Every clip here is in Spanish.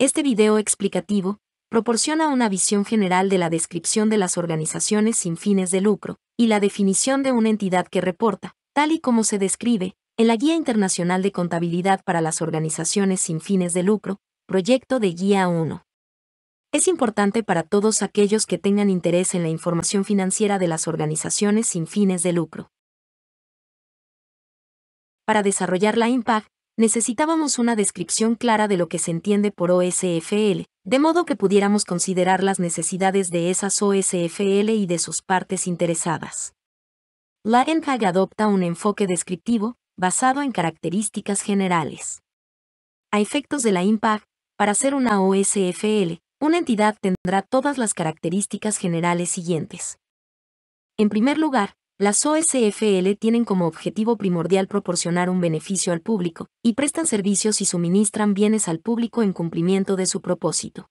Este video explicativo proporciona una visión general de la descripción de las organizaciones sin fines de lucro y la definición de una entidad que reporta, tal y como se describe en la Guía Internacional de Contabilidad para las Organizaciones sin fines de lucro, proyecto de Guía 1. Es importante para todos aquellos que tengan interés en la información financiera de las organizaciones sin fines de lucro. Para desarrollar la IMPACT, necesitábamos una descripción clara de lo que se entiende por OSFL, de modo que pudiéramos considerar las necesidades de esas OSFL y de sus partes interesadas. La ENCAG adopta un enfoque descriptivo, basado en características generales. A efectos de la IMPAG, para ser una OSFL, una entidad tendrá todas las características generales siguientes. En primer lugar, las OSFL tienen como objetivo primordial proporcionar un beneficio al público, y prestan servicios y suministran bienes al público en cumplimiento de su propósito.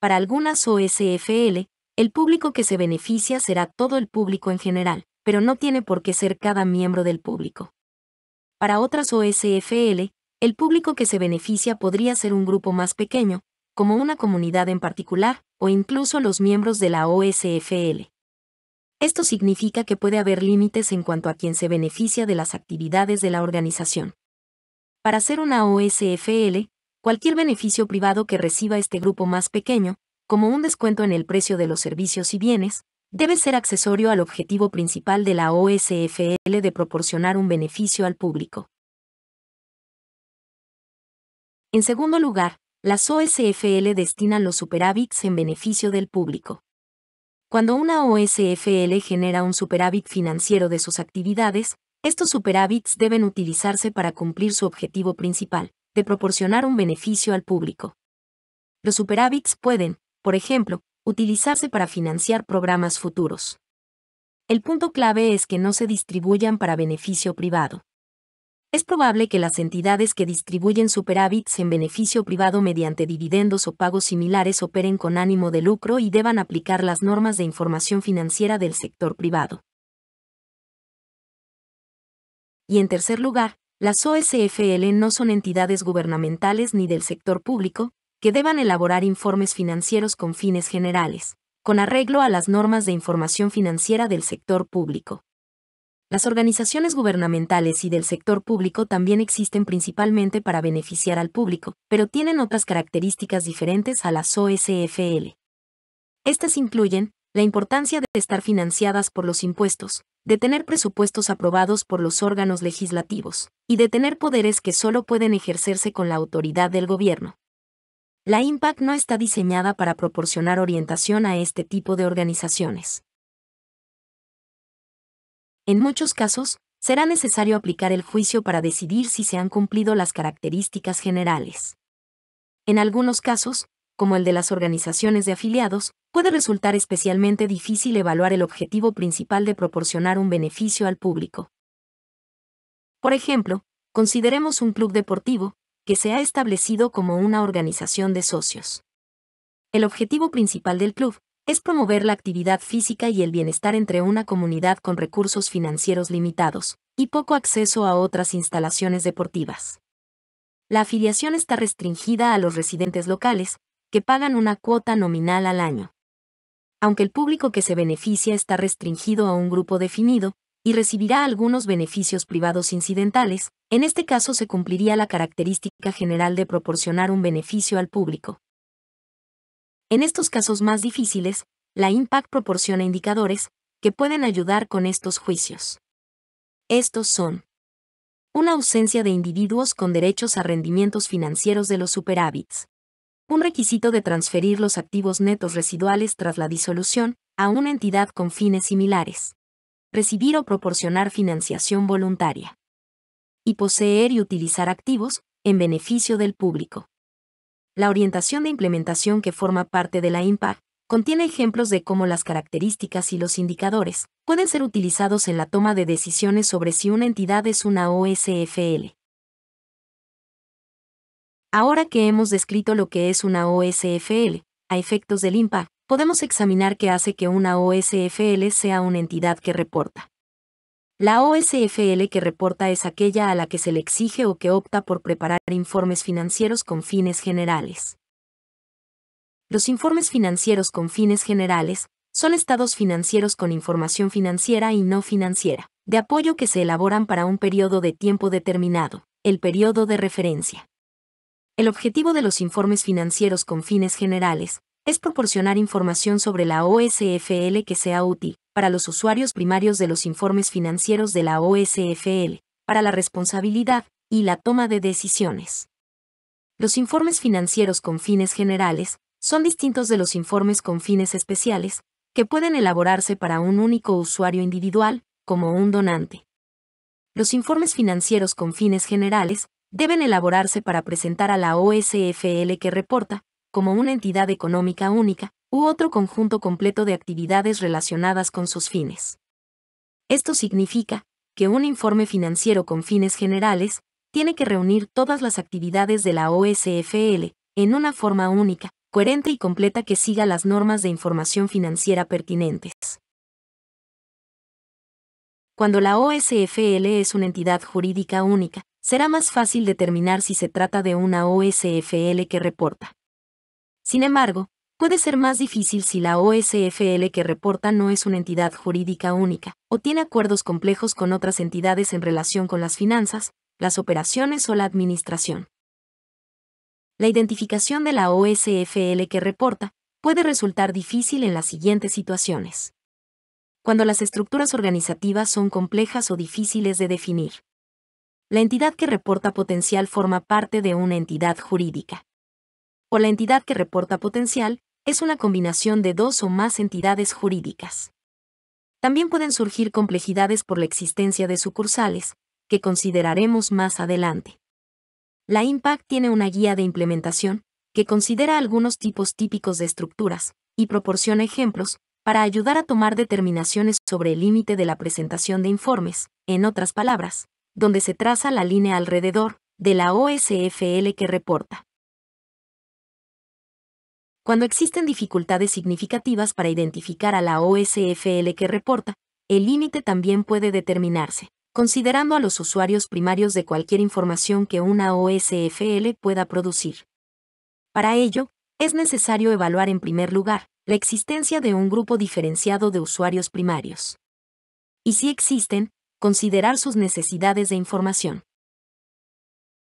Para algunas OSFL, el público que se beneficia será todo el público en general, pero no tiene por qué ser cada miembro del público. Para otras OSFL, el público que se beneficia podría ser un grupo más pequeño, como una comunidad en particular, o incluso los miembros de la OSFL. Esto significa que puede haber límites en cuanto a quien se beneficia de las actividades de la organización. Para ser una OSFL, cualquier beneficio privado que reciba este grupo más pequeño, como un descuento en el precio de los servicios y bienes, debe ser accesorio al objetivo principal de la OSFL de proporcionar un beneficio al público. En segundo lugar, las OSFL destinan los superávits en beneficio del público. Cuando una OSFL genera un superávit financiero de sus actividades, estos superávits deben utilizarse para cumplir su objetivo principal, de proporcionar un beneficio al público. Los superávits pueden, por ejemplo, utilizarse para financiar programas futuros. El punto clave es que no se distribuyan para beneficio privado es probable que las entidades que distribuyen superávits en beneficio privado mediante dividendos o pagos similares operen con ánimo de lucro y deban aplicar las normas de información financiera del sector privado. Y en tercer lugar, las OSFL no son entidades gubernamentales ni del sector público, que deban elaborar informes financieros con fines generales, con arreglo a las normas de información financiera del sector público. Las organizaciones gubernamentales y del sector público también existen principalmente para beneficiar al público, pero tienen otras características diferentes a las OSFL. Estas incluyen, la importancia de estar financiadas por los impuestos, de tener presupuestos aprobados por los órganos legislativos, y de tener poderes que solo pueden ejercerse con la autoridad del gobierno. La IMPAC no está diseñada para proporcionar orientación a este tipo de organizaciones. En muchos casos, será necesario aplicar el juicio para decidir si se han cumplido las características generales. En algunos casos, como el de las organizaciones de afiliados, puede resultar especialmente difícil evaluar el objetivo principal de proporcionar un beneficio al público. Por ejemplo, consideremos un club deportivo, que se ha establecido como una organización de socios. El objetivo principal del club es promover la actividad física y el bienestar entre una comunidad con recursos financieros limitados y poco acceso a otras instalaciones deportivas. La afiliación está restringida a los residentes locales, que pagan una cuota nominal al año. Aunque el público que se beneficia está restringido a un grupo definido, y recibirá algunos beneficios privados incidentales, en este caso se cumpliría la característica general de proporcionar un beneficio al público. En estos casos más difíciles, la Impact proporciona indicadores que pueden ayudar con estos juicios. Estos son una ausencia de individuos con derechos a rendimientos financieros de los superávits, un requisito de transferir los activos netos residuales tras la disolución a una entidad con fines similares, recibir o proporcionar financiación voluntaria y poseer y utilizar activos en beneficio del público la orientación de implementación que forma parte de la IMPA contiene ejemplos de cómo las características y los indicadores pueden ser utilizados en la toma de decisiones sobre si una entidad es una OSFL. Ahora que hemos descrito lo que es una OSFL, a efectos del IMPAC, podemos examinar qué hace que una OSFL sea una entidad que reporta. La OSFL que reporta es aquella a la que se le exige o que opta por preparar informes financieros con fines generales. Los informes financieros con fines generales son estados financieros con información financiera y no financiera, de apoyo que se elaboran para un periodo de tiempo determinado, el periodo de referencia. El objetivo de los informes financieros con fines generales es proporcionar información sobre la OSFL que sea útil, para los usuarios primarios de los informes financieros de la OSFL, para la responsabilidad y la toma de decisiones. Los informes financieros con fines generales son distintos de los informes con fines especiales, que pueden elaborarse para un único usuario individual, como un donante. Los informes financieros con fines generales deben elaborarse para presentar a la OSFL que reporta, como una entidad económica única, u otro conjunto completo de actividades relacionadas con sus fines. Esto significa que un informe financiero con fines generales tiene que reunir todas las actividades de la OSFL en una forma única, coherente y completa que siga las normas de información financiera pertinentes. Cuando la OSFL es una entidad jurídica única, será más fácil determinar si se trata de una OSFL que reporta. Sin embargo, puede ser más difícil si la OSFL que reporta no es una entidad jurídica única, o tiene acuerdos complejos con otras entidades en relación con las finanzas, las operaciones o la administración. La identificación de la OSFL que reporta puede resultar difícil en las siguientes situaciones. Cuando las estructuras organizativas son complejas o difíciles de definir. La entidad que reporta potencial forma parte de una entidad jurídica o la entidad que reporta potencial es una combinación de dos o más entidades jurídicas. También pueden surgir complejidades por la existencia de sucursales, que consideraremos más adelante. La IMPAC tiene una guía de implementación, que considera algunos tipos típicos de estructuras, y proporciona ejemplos, para ayudar a tomar determinaciones sobre el límite de la presentación de informes, en otras palabras, donde se traza la línea alrededor de la OSFL que reporta. Cuando existen dificultades significativas para identificar a la OSFL que reporta, el límite también puede determinarse, considerando a los usuarios primarios de cualquier información que una OSFL pueda producir. Para ello, es necesario evaluar en primer lugar la existencia de un grupo diferenciado de usuarios primarios. Y si existen, considerar sus necesidades de información.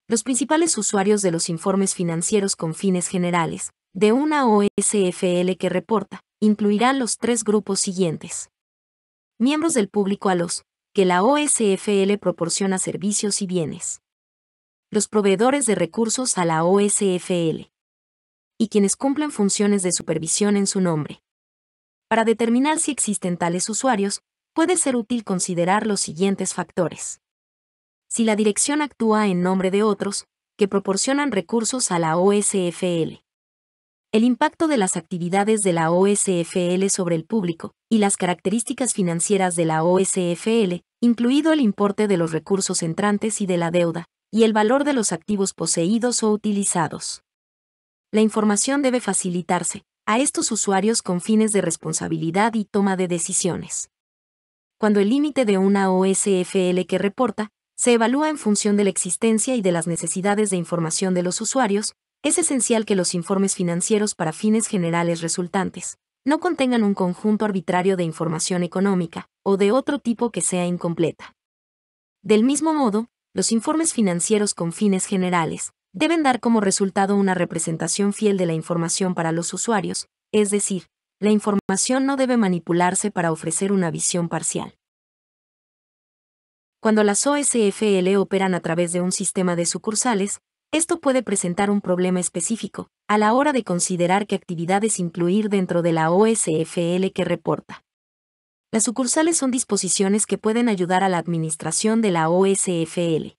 Los principales usuarios de los informes financieros con fines generales, de una OSFL que reporta, incluirá los tres grupos siguientes. Miembros del público a los que la OSFL proporciona servicios y bienes. Los proveedores de recursos a la OSFL. Y quienes cumplen funciones de supervisión en su nombre. Para determinar si existen tales usuarios, puede ser útil considerar los siguientes factores. Si la dirección actúa en nombre de otros, que proporcionan recursos a la OSFL el impacto de las actividades de la OSFL sobre el público, y las características financieras de la OSFL, incluido el importe de los recursos entrantes y de la deuda, y el valor de los activos poseídos o utilizados. La información debe facilitarse a estos usuarios con fines de responsabilidad y toma de decisiones. Cuando el límite de una OSFL que reporta se evalúa en función de la existencia y de las necesidades de información de los usuarios, es esencial que los informes financieros para fines generales resultantes no contengan un conjunto arbitrario de información económica o de otro tipo que sea incompleta. Del mismo modo, los informes financieros con fines generales deben dar como resultado una representación fiel de la información para los usuarios, es decir, la información no debe manipularse para ofrecer una visión parcial. Cuando las OSFL operan a través de un sistema de sucursales, esto puede presentar un problema específico, a la hora de considerar qué actividades incluir dentro de la OSFL que reporta. Las sucursales son disposiciones que pueden ayudar a la administración de la OSFL.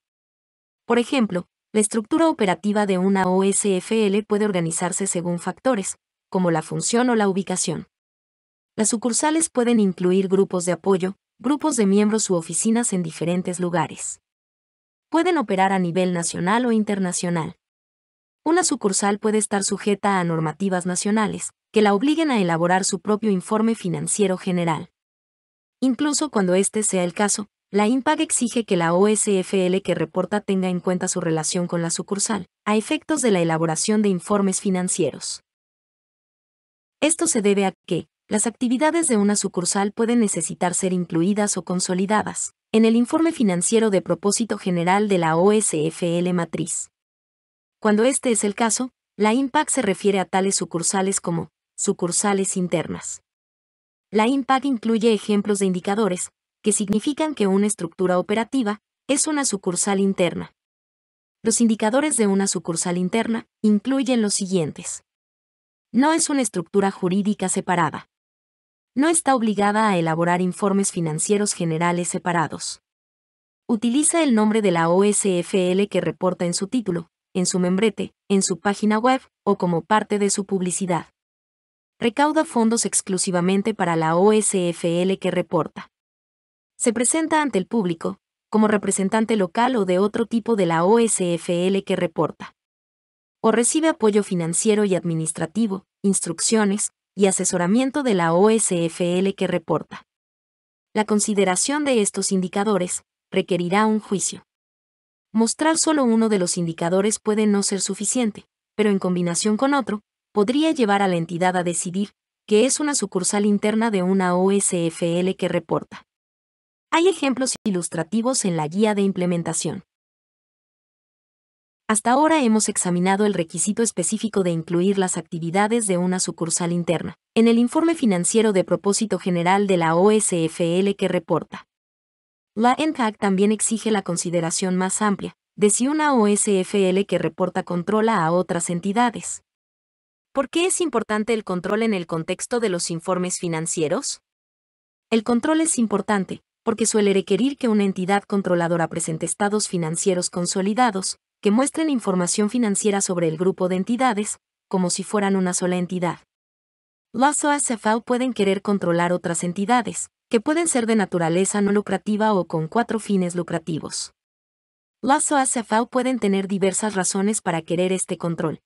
Por ejemplo, la estructura operativa de una OSFL puede organizarse según factores, como la función o la ubicación. Las sucursales pueden incluir grupos de apoyo, grupos de miembros u oficinas en diferentes lugares pueden operar a nivel nacional o internacional. Una sucursal puede estar sujeta a normativas nacionales, que la obliguen a elaborar su propio informe financiero general. Incluso cuando este sea el caso, la IMPAG exige que la OSFL que reporta tenga en cuenta su relación con la sucursal, a efectos de la elaboración de informes financieros. Esto se debe a que, las actividades de una sucursal pueden necesitar ser incluidas o consolidadas, en el informe financiero de propósito general de la OSFL Matriz. Cuando este es el caso, la IMPAC se refiere a tales sucursales como sucursales internas. La IMPAC incluye ejemplos de indicadores, que significan que una estructura operativa es una sucursal interna. Los indicadores de una sucursal interna incluyen los siguientes. No es una estructura jurídica separada no está obligada a elaborar informes financieros generales separados. Utiliza el nombre de la OSFL que reporta en su título, en su membrete, en su página web o como parte de su publicidad. Recauda fondos exclusivamente para la OSFL que reporta. Se presenta ante el público, como representante local o de otro tipo de la OSFL que reporta. O recibe apoyo financiero y administrativo, instrucciones, y asesoramiento de la OSFL que reporta. La consideración de estos indicadores requerirá un juicio. Mostrar solo uno de los indicadores puede no ser suficiente, pero en combinación con otro, podría llevar a la entidad a decidir que es una sucursal interna de una OSFL que reporta. Hay ejemplos ilustrativos en la guía de implementación. Hasta ahora hemos examinado el requisito específico de incluir las actividades de una sucursal interna, en el informe financiero de propósito general de la OSFL que reporta. La NCAC también exige la consideración más amplia, de si una OSFL que reporta controla a otras entidades. ¿Por qué es importante el control en el contexto de los informes financieros? El control es importante, porque suele requerir que una entidad controladora presente estados financieros consolidados, que muestren información financiera sobre el grupo de entidades, como si fueran una sola entidad. Las OSFAO pueden querer controlar otras entidades, que pueden ser de naturaleza no lucrativa o con cuatro fines lucrativos. Las OSFAO pueden tener diversas razones para querer este control.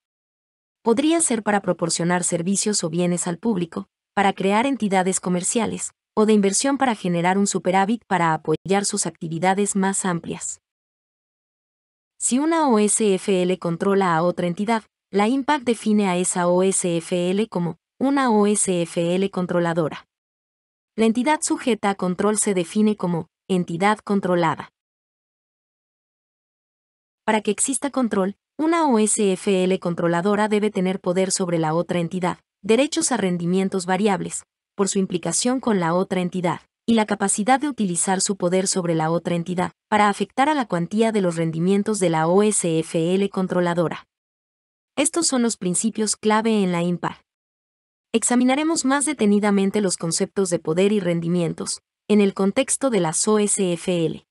Podría ser para proporcionar servicios o bienes al público, para crear entidades comerciales, o de inversión para generar un superávit para apoyar sus actividades más amplias. Si una OSFL controla a otra entidad, la IMPAC define a esa OSFL como una OSFL controladora. La entidad sujeta a control se define como entidad controlada. Para que exista control, una OSFL controladora debe tener poder sobre la otra entidad, derechos a rendimientos variables, por su implicación con la otra entidad y la capacidad de utilizar su poder sobre la otra entidad, para afectar a la cuantía de los rendimientos de la OSFL controladora. Estos son los principios clave en la IMPAR. Examinaremos más detenidamente los conceptos de poder y rendimientos, en el contexto de las OSFL.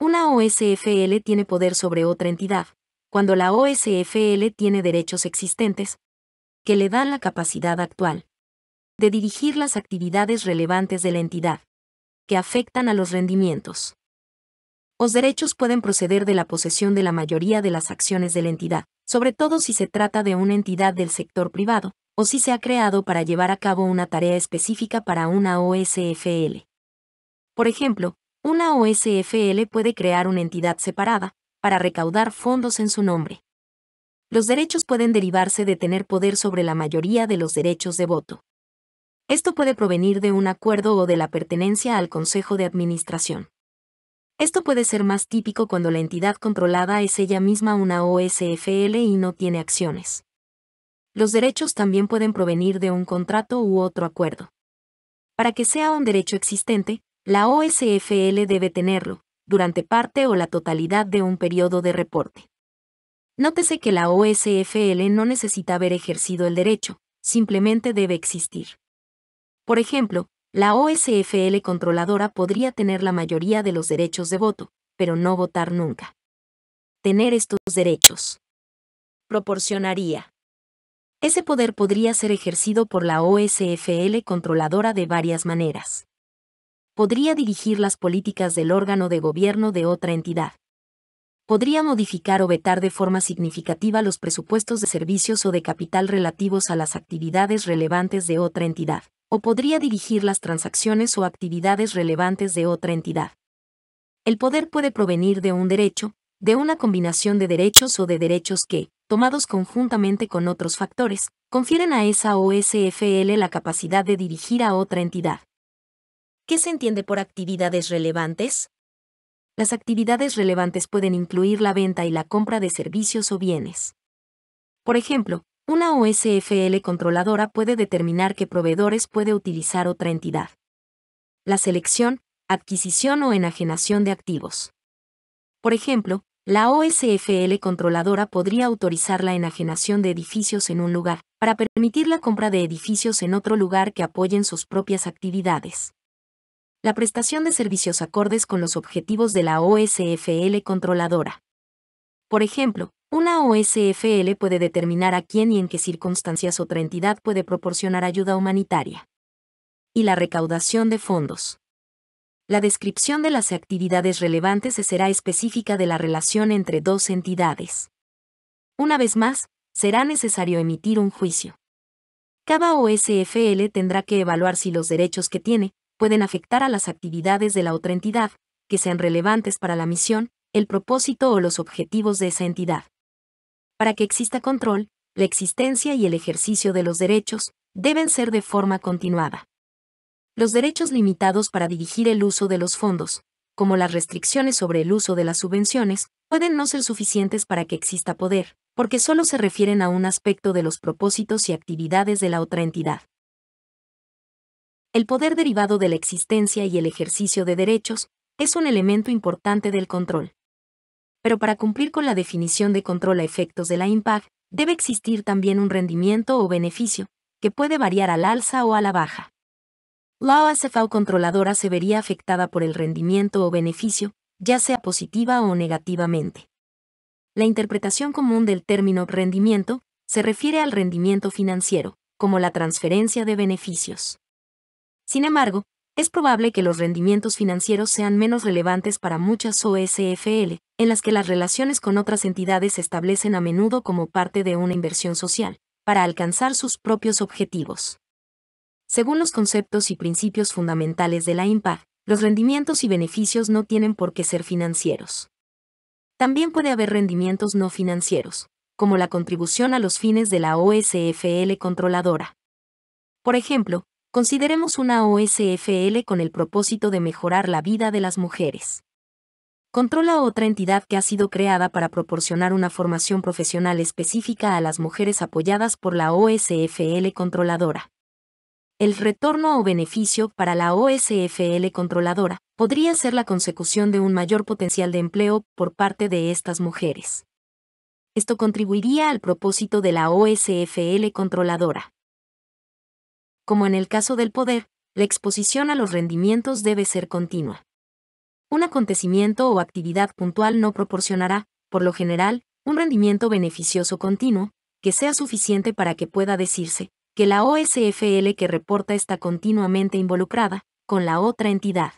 Una OSFL tiene poder sobre otra entidad, cuando la OSFL tiene derechos existentes, que le dan la capacidad actual, de dirigir las actividades relevantes de la entidad, que afectan a los rendimientos. Los derechos pueden proceder de la posesión de la mayoría de las acciones de la entidad, sobre todo si se trata de una entidad del sector privado, o si se ha creado para llevar a cabo una tarea específica para una OSFL. Por ejemplo, una OSFL puede crear una entidad separada, para recaudar fondos en su nombre. Los derechos pueden derivarse de tener poder sobre la mayoría de los derechos de voto. Esto puede provenir de un acuerdo o de la pertenencia al Consejo de Administración. Esto puede ser más típico cuando la entidad controlada es ella misma una OSFL y no tiene acciones. Los derechos también pueden provenir de un contrato u otro acuerdo. Para que sea un derecho existente, la OSFL debe tenerlo, durante parte o la totalidad de un periodo de reporte. Nótese que la OSFL no necesita haber ejercido el derecho, simplemente debe existir. Por ejemplo, la OSFL controladora podría tener la mayoría de los derechos de voto, pero no votar nunca. Tener estos derechos. Proporcionaría. Ese poder podría ser ejercido por la OSFL controladora de varias maneras. Podría dirigir las políticas del órgano de gobierno de otra entidad. Podría modificar o vetar de forma significativa los presupuestos de servicios o de capital relativos a las actividades relevantes de otra entidad o podría dirigir las transacciones o actividades relevantes de otra entidad. El poder puede provenir de un derecho, de una combinación de derechos o de derechos que, tomados conjuntamente con otros factores, confieren a esa OSFL la capacidad de dirigir a otra entidad. ¿Qué se entiende por actividades relevantes? Las actividades relevantes pueden incluir la venta y la compra de servicios o bienes. Por ejemplo, una OSFL controladora puede determinar qué proveedores puede utilizar otra entidad. La selección, adquisición o enajenación de activos. Por ejemplo, la OSFL controladora podría autorizar la enajenación de edificios en un lugar, para permitir la compra de edificios en otro lugar que apoyen sus propias actividades. La prestación de servicios acordes con los objetivos de la OSFL controladora. Por ejemplo, una OSFL puede determinar a quién y en qué circunstancias otra entidad puede proporcionar ayuda humanitaria. Y la recaudación de fondos. La descripción de las actividades relevantes será específica de la relación entre dos entidades. Una vez más, será necesario emitir un juicio. Cada OSFL tendrá que evaluar si los derechos que tiene pueden afectar a las actividades de la otra entidad, que sean relevantes para la misión, el propósito o los objetivos de esa entidad. Para que exista control, la existencia y el ejercicio de los derechos deben ser de forma continuada. Los derechos limitados para dirigir el uso de los fondos, como las restricciones sobre el uso de las subvenciones, pueden no ser suficientes para que exista poder, porque solo se refieren a un aspecto de los propósitos y actividades de la otra entidad. El poder derivado de la existencia y el ejercicio de derechos es un elemento importante del control pero para cumplir con la definición de control a efectos de la Impact, debe existir también un rendimiento o beneficio, que puede variar al alza o a la baja. La OSFAO controladora se vería afectada por el rendimiento o beneficio, ya sea positiva o negativamente. La interpretación común del término rendimiento se refiere al rendimiento financiero, como la transferencia de beneficios. Sin embargo, es probable que los rendimientos financieros sean menos relevantes para muchas OSFL, en las que las relaciones con otras entidades se establecen a menudo como parte de una inversión social, para alcanzar sus propios objetivos. Según los conceptos y principios fundamentales de la IMPA, los rendimientos y beneficios no tienen por qué ser financieros. También puede haber rendimientos no financieros, como la contribución a los fines de la OSFL controladora. Por ejemplo, Consideremos una OSFL con el propósito de mejorar la vida de las mujeres. Controla otra entidad que ha sido creada para proporcionar una formación profesional específica a las mujeres apoyadas por la OSFL controladora. El retorno o beneficio para la OSFL controladora podría ser la consecución de un mayor potencial de empleo por parte de estas mujeres. Esto contribuiría al propósito de la OSFL controladora como en el caso del poder, la exposición a los rendimientos debe ser continua. Un acontecimiento o actividad puntual no proporcionará, por lo general, un rendimiento beneficioso continuo, que sea suficiente para que pueda decirse que la OSFL que reporta está continuamente involucrada con la otra entidad.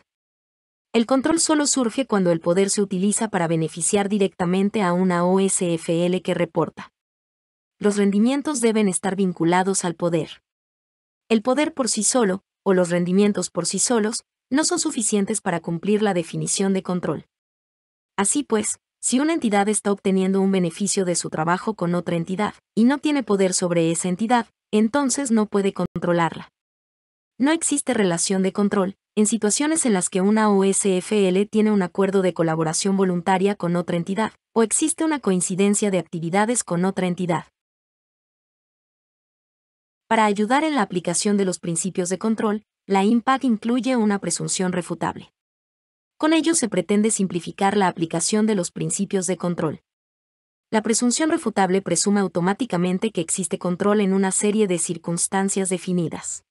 El control solo surge cuando el poder se utiliza para beneficiar directamente a una OSFL que reporta. Los rendimientos deben estar vinculados al poder el poder por sí solo, o los rendimientos por sí solos, no son suficientes para cumplir la definición de control. Así pues, si una entidad está obteniendo un beneficio de su trabajo con otra entidad, y no tiene poder sobre esa entidad, entonces no puede controlarla. No existe relación de control, en situaciones en las que una OSFL tiene un acuerdo de colaboración voluntaria con otra entidad, o existe una coincidencia de actividades con otra entidad. Para ayudar en la aplicación de los principios de control, la IMPAC incluye una presunción refutable. Con ello se pretende simplificar la aplicación de los principios de control. La presunción refutable presume automáticamente que existe control en una serie de circunstancias definidas.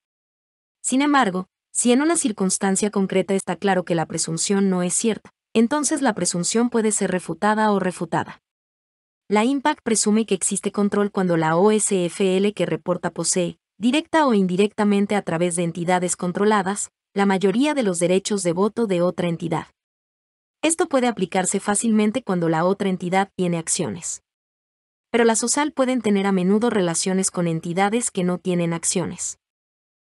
Sin embargo, si en una circunstancia concreta está claro que la presunción no es cierta, entonces la presunción puede ser refutada o refutada. La Impact presume que existe control cuando la OSFL que reporta posee, directa o indirectamente a través de entidades controladas, la mayoría de los derechos de voto de otra entidad. Esto puede aplicarse fácilmente cuando la otra entidad tiene acciones. Pero las OSAL pueden tener a menudo relaciones con entidades que no tienen acciones.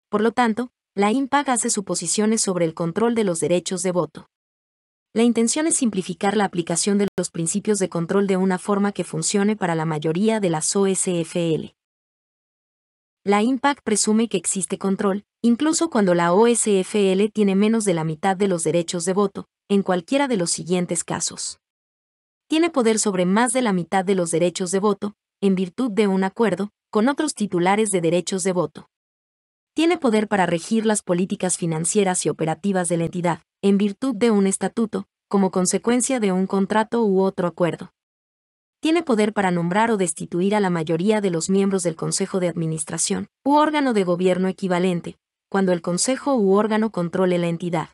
Por lo tanto, la Impact hace suposiciones sobre el control de los derechos de voto. La intención es simplificar la aplicación de los principios de control de una forma que funcione para la mayoría de las OSFL. La IMPAC presume que existe control, incluso cuando la OSFL tiene menos de la mitad de los derechos de voto, en cualquiera de los siguientes casos. Tiene poder sobre más de la mitad de los derechos de voto, en virtud de un acuerdo, con otros titulares de derechos de voto tiene poder para regir las políticas financieras y operativas de la entidad, en virtud de un estatuto, como consecuencia de un contrato u otro acuerdo. Tiene poder para nombrar o destituir a la mayoría de los miembros del Consejo de Administración, u órgano de gobierno equivalente, cuando el Consejo u órgano controle la entidad.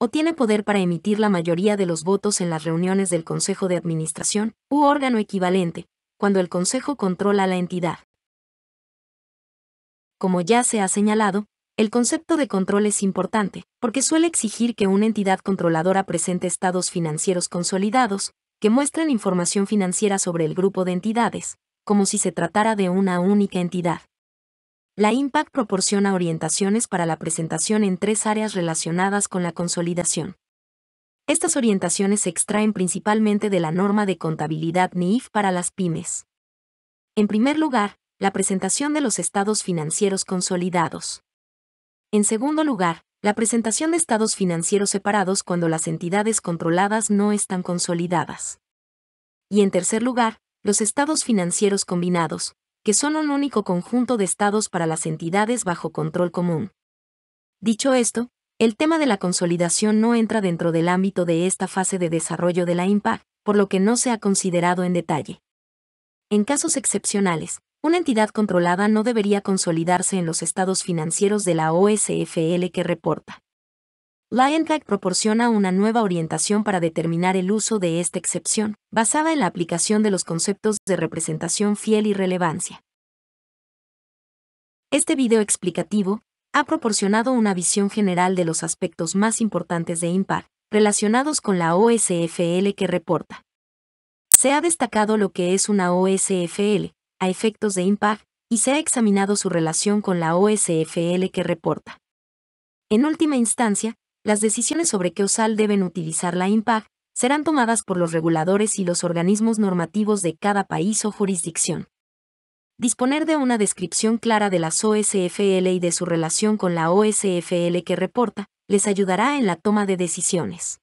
O tiene poder para emitir la mayoría de los votos en las reuniones del Consejo de Administración, u órgano equivalente, cuando el Consejo controla la entidad. Como ya se ha señalado, el concepto de control es importante, porque suele exigir que una entidad controladora presente estados financieros consolidados, que muestren información financiera sobre el grupo de entidades, como si se tratara de una única entidad. La IMPAC proporciona orientaciones para la presentación en tres áreas relacionadas con la consolidación. Estas orientaciones se extraen principalmente de la norma de contabilidad NIF para las pymes. En primer lugar, la presentación de los estados financieros consolidados. En segundo lugar, la presentación de estados financieros separados cuando las entidades controladas no están consolidadas. Y en tercer lugar, los estados financieros combinados, que son un único conjunto de estados para las entidades bajo control común. Dicho esto, el tema de la consolidación no entra dentro del ámbito de esta fase de desarrollo de la IMPAC, por lo que no se ha considerado en detalle. En casos excepcionales, una entidad controlada no debería consolidarse en los estados financieros de la OSFL que reporta. LionTag proporciona una nueva orientación para determinar el uso de esta excepción, basada en la aplicación de los conceptos de representación fiel y relevancia. Este video explicativo ha proporcionado una visión general de los aspectos más importantes de IMPAR relacionados con la OSFL que reporta. Se ha destacado lo que es una OSFL, a efectos de IMPAG, y se ha examinado su relación con la OSFL que reporta. En última instancia, las decisiones sobre qué OSAL deben utilizar la IMPAG serán tomadas por los reguladores y los organismos normativos de cada país o jurisdicción. Disponer de una descripción clara de las OSFL y de su relación con la OSFL que reporta les ayudará en la toma de decisiones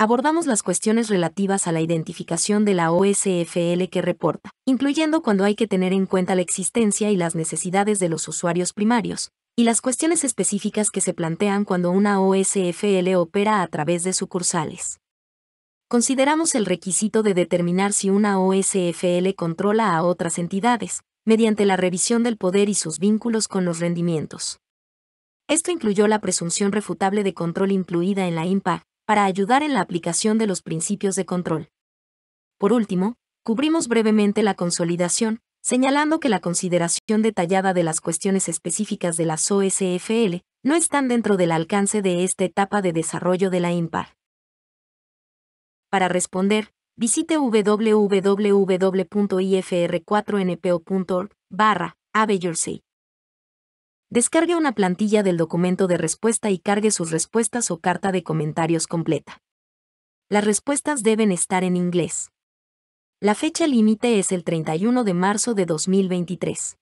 abordamos las cuestiones relativas a la identificación de la OSFL que reporta, incluyendo cuando hay que tener en cuenta la existencia y las necesidades de los usuarios primarios, y las cuestiones específicas que se plantean cuando una OSFL opera a través de sucursales. Consideramos el requisito de determinar si una OSFL controla a otras entidades, mediante la revisión del poder y sus vínculos con los rendimientos. Esto incluyó la presunción refutable de control incluida en la IMPA, para ayudar en la aplicación de los principios de control. Por último, cubrimos brevemente la consolidación, señalando que la consideración detallada de las cuestiones específicas de las OSFL no están dentro del alcance de esta etapa de desarrollo de la IMPAR. Para responder, visite www.ifr4npo.org barra Descargue una plantilla del documento de respuesta y cargue sus respuestas o carta de comentarios completa. Las respuestas deben estar en inglés. La fecha límite es el 31 de marzo de 2023.